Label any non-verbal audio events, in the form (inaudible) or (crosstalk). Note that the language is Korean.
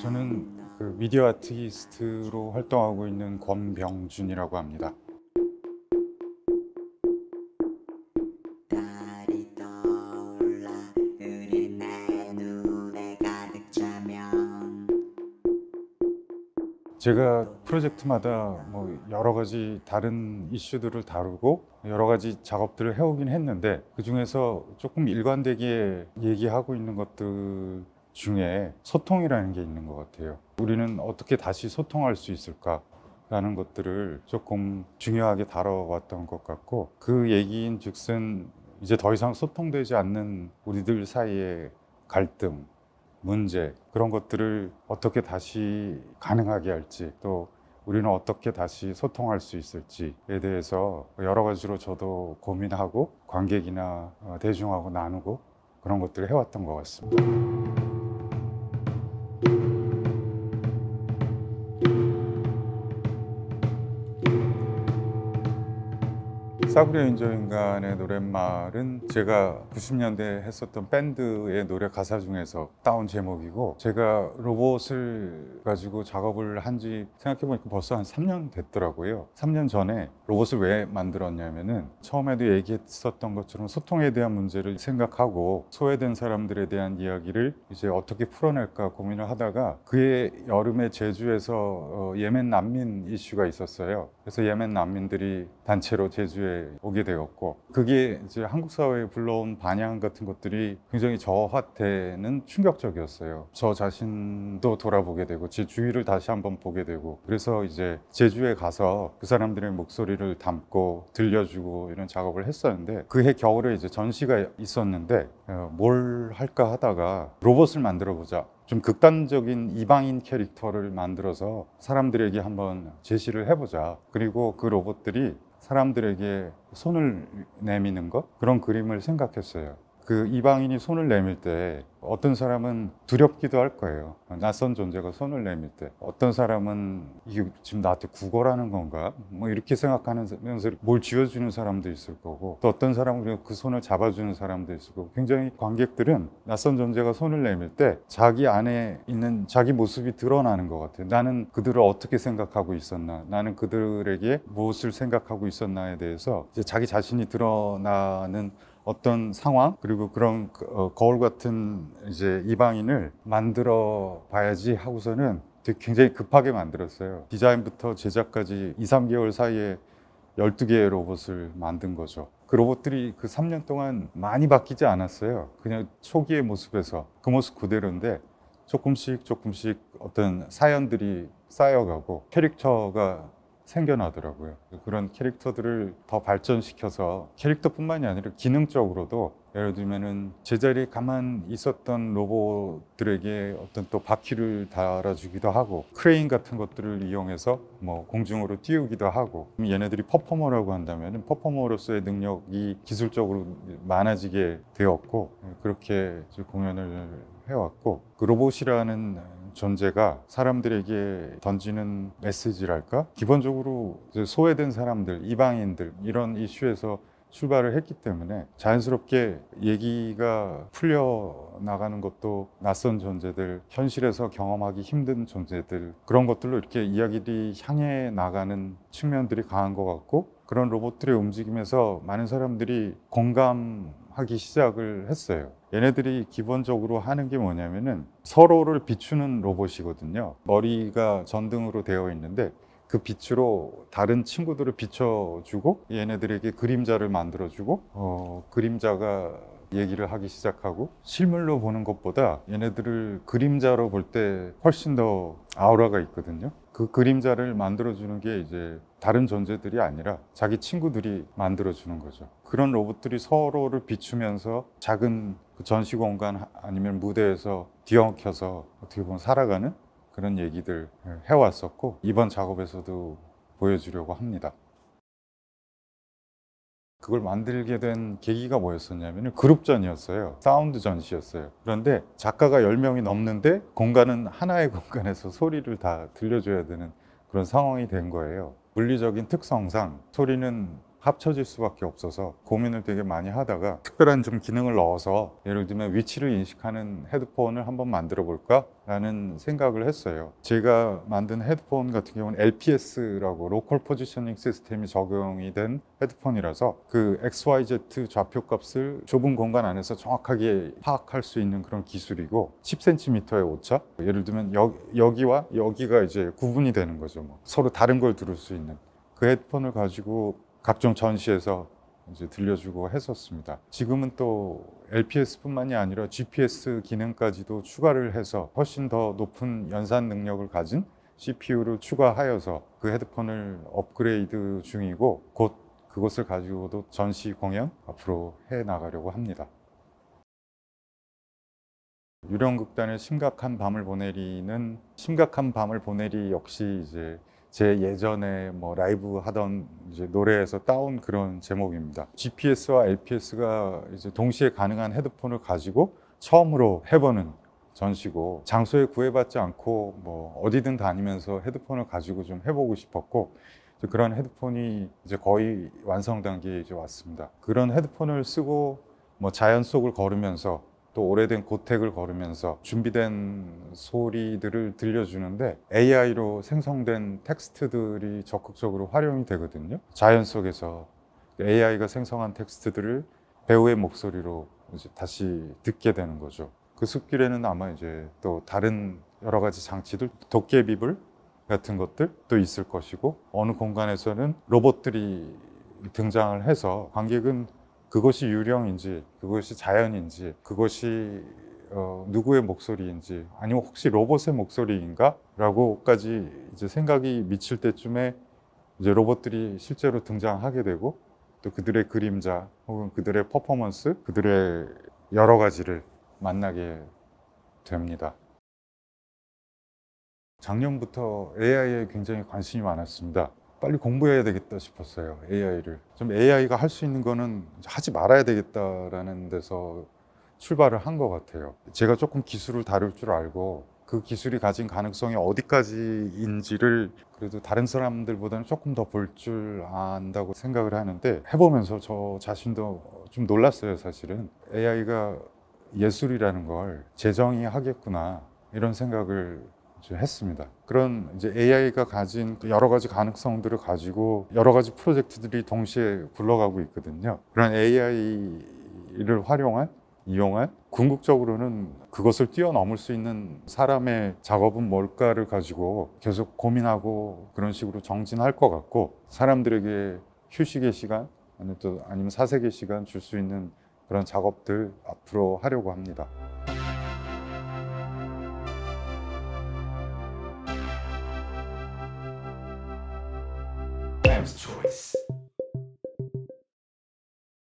저는 그 미디어 아티스트로 활동하고 있는 권병준이라고 합니다. 제가 프로젝트마다 뭐 여러 가지 다른 이슈들을 다루고 여러 가지 작업들을 해오긴 했는데 그 중에서 조금 일관되게 얘기하고 있는 것들 중에 소통이라는 게 있는 것 같아요. 우리는 어떻게 다시 소통할 수 있을까? 라는 것들을 조금 중요하게 다뤄왔던 것 같고 그 얘기인 즉슨 이제 더 이상 소통되지 않는 우리들 사이의 갈등, 문제 그런 것들을 어떻게 다시 가능하게 할지 또 우리는 어떻게 다시 소통할 수 있을지에 대해서 여러 가지로 저도 고민하고 관객이나 어, 대중하고 나누고 그런 것들을 해왔던 것 같습니다. 싸구려 인조 인간의 노랫말은 제가 90년대 에 했었던 밴드의 노래 가사 중에서 따온 제목이고 제가 로봇을 가지고 작업을 한 지 생각해보니까 벌써 한 3년 됐더라고요 3년 전에 로봇을 왜 만들었냐면은 처음에도 얘기했었던 것처럼 소통에 대한 문제를 생각하고 소외된 사람들에 대한 이야기를 이제 어떻게 풀어낼까 고민을 하다가 그해 여름에 제주에서 어, 예멘 난민 이슈가 있었어요 그래서 예멘 난민들이 단체로 제주에 오게 되었고 그게 이제 한국 사회에 불러온 반향 같은 것들이 굉장히 저한테는 충격적이었어요. 저 자신도 돌아보게 되고 제 주위를 다시 한번 보게 되고 그래서 이제 제주에 가서 그 사람들의 목소리를 담고 들려주고 이런 작업을 했었는데 그해 겨울에 이제 전시가 있었는데 어, 뭘 할까 하다가 로봇을 만들어 보자 좀 극단적인 이방인 캐릭터를 만들어서 사람들에게 한번 제시를 해보자. 그리고 그 로봇들이 사람들에게 손을 내미는 것 그런 그림을 생각했어요. 그 이방인이 손을 내밀 때 어떤 사람은 두렵기도 할 거예요. 낯선 존재가 손을 내밀 때 어떤 사람은 이게 지금 나한테 구걸하는 건가? 뭐 이렇게 생각하면서 뭘 쥐어주는 사람도 있을 거고 또 어떤 사람은 그냥 그 손을 잡아주는 사람도 있을 거고 굉장히 관객들은 낯선 존재가 손을 내밀 때 자기 안에 있는 자기 모습이 드러나는 것 같아요. 나는 그들을 어떻게 생각하고 있었나? 나는 그들에게 무엇을 생각하고 있었나에 대해서 자기 자신이 드러나는 어떤 상황 그리고 그런 어, 거울 같은 이제 이방인을 만들어 봐야지 하고서는 되게 굉장히 급하게 만들었어요. 디자인부터 제작까지 2, 3개월 사이에 12개의 로봇을 만든 거죠. 그 로봇들이 그 3년 동안 많이 바뀌지 않았어요. 그냥 초기의 모습에서 그 모습 그대로인데 조금씩 조금씩 어떤 사연들이 쌓여가고 캐릭터가 생겨나더라고요. 그런 캐릭터들을 더 발전시켜서 캐릭터뿐만이 아니라 기능적으로도 예를 들면은 제자리에 가만 있었던 로봇들에게 어떤 또 바퀴를 달아주기도 하고 크레인 같은 것들을 이용해서 뭐 공중으로 띄우기도 하고 얘네들이 퍼포머라고 한다면 퍼포머로서의 능력이 기술적으로 많아지게 되었고 그렇게 공연을 해왔고 그 로봇이라는 존재가 사람들에게 던지는 메시지랄까? 기본적으로 소외된 사람들, 이방인들 이런 이슈에서 출발을 했기 때문에 자연스럽게 얘기가 풀려 나가는 것도 낯선 존재들, 현실에서 경험하기 힘든 존재들 그런 것들로 이렇게 이야기들이 향해 나가는 측면들이 강한 것 같고 그런 로봇들의 움직임에서 많은 사람들이 공감 하기 시작을 했어요. 얘네들이 기본적으로 하는 게 뭐냐면은 서로를 비추는 로봇이거든요. 머리가 전등으로 되어 있는데 그 빛으로 다른 친구들을 비춰주고 얘네들에게 그림자를 만들어주고 어, 그림자가 얘기를 하기 시작하고 실물로 보는 것보다 얘네들을 그림자로 볼 때 훨씬 더 아우라가 있거든요. 그 그림자를 만들어주는 게 이제 다른 존재들이 아니라 자기 친구들이 만들어주는 거죠. 그런 로봇들이 서로를 비추면서 작은 그 전시 공간 아니면 무대에서 뒤엉켜서 어떻게 보면 살아가는 그런 얘기들 예, 해왔었고 이번 작업에서도 보여주려고 합니다. 그걸 만들게 된 계기가 뭐였었냐면 그룹전이었어요. 사운드 전시였어요. 그런데 작가가 10명이 넘는데 공간은 하나의 (laughs) 공간에서 소리를 다 들려줘야 되는 그런 상황이 된 거예요. 물리적인 특성상 소리는 합쳐질 수밖에 없어서 고민을 되게 많이 하다가 특별한 좀 기능을 넣어서 예를 들면 위치를 인식하는 헤드폰을 한번 만들어 볼까? 라는 생각을 했어요 제가 만든 헤드폰 같은 경우는 LPS라고 로컬 포지셔닝 시스템이 적용이 된 헤드폰이라서 그 XYZ 좌표 값을 좁은 공간 안에서 정확하게 파악할 수 있는 그런 기술이고 10cm의 오차 예를 들면 여, 여기와 여기가 이제 구분이 되는 거죠 뭐. 서로 다른 걸 들을 수 있는 그 헤드폰을 가지고 각종 전시에서 이제 들려주고 했었습니다. 지금은 또 LPS뿐만이 아니라 GPS 기능까지도 추가를 해서 훨씬 더 높은 연산 능력을 가진 CPU를 추가하여서 그 헤드폰을 업그레이드 중이고 곧 그것을 가지고도 전시 공연 앞으로 해 나가려고 합니다. 유령극단의 심각한 밤을 보내리는 심각한 밤을 보내리 역시 이제 제 예전에 뭐 라이브 하던 이제 노래에서 따온 그런 제목입니다. GPS와 LPS가 이제 동시에 가능한 헤드폰을 가지고 처음으로 해보는 전시고 장소에 구애받지 않고 뭐 어디든 다니면서 헤드폰을 가지고 좀 해보고 싶었고 그런 헤드폰이 이제 거의 완성 단계에 이제 왔습니다. 그런 헤드폰을 쓰고 뭐 자연 속을 걸으면서 또 오래된 고택을 걸으면서 준비된 소리들을 들려주는데 AI로 생성된 텍스트들이 적극적으로 활용이 되거든요. 자연 속에서 AI가 생성한 텍스트들을 배우의 목소리로 다시 듣게 되는 거죠. 그 숲길에는 아마 이제 또 다른 여러 가지 장치들, 도깨비불 같은 것들도 있을 것이고 어느 공간에서는 로봇들이 등장을 해서 관객은 그것이 유령인지 그것이 자연인지 그것이 어, 누구의 목소리인지 아니면 혹시 로봇의 목소리인가? 라고까지 이제 생각이 미칠 때쯤에 이제 로봇들이 실제로 등장하게 되고 또 그들의 그림자 혹은 그들의 퍼포먼스 그들의 여러 가지를 만나게 됩니다. 작년부터 AI에 굉장히 관심이 많았습니다. 빨리 공부해야 되겠다 싶었어요. AI를. 좀 AI가 할 수 있는 거는 하지 말아야 되겠다라는 데서 출발을 한 것 같아요. 제가 조금 기술을 다룰 줄 알고 그 기술이 가진 가능성이 어디까지인지를 그래도 다른 사람들보다는 조금 더 볼 줄 안다고 생각을 하는데 해보면서 저 자신도 좀 놀랐어요, 사실은. AI가 예술이라는 걸 재정이 하겠구나 이런 생각을 했습니다. 그런 이제 AI가 가진 여러 가지 가능성들을 가지고 여러 가지 프로젝트들이 동시에 굴러가고 있거든요. 그런 AI를 활용한 이용한 궁극적으로는 그것을 뛰어넘을 수 있는 사람의 작업은 뭘까를 가지고 계속 고민하고 그런 식으로 정진할 것 같고 사람들에게 휴식의 시간 아니면 또 아니면 사색의 시간 줄 수 있는 그런 작업들 앞으로 하려고 합니다.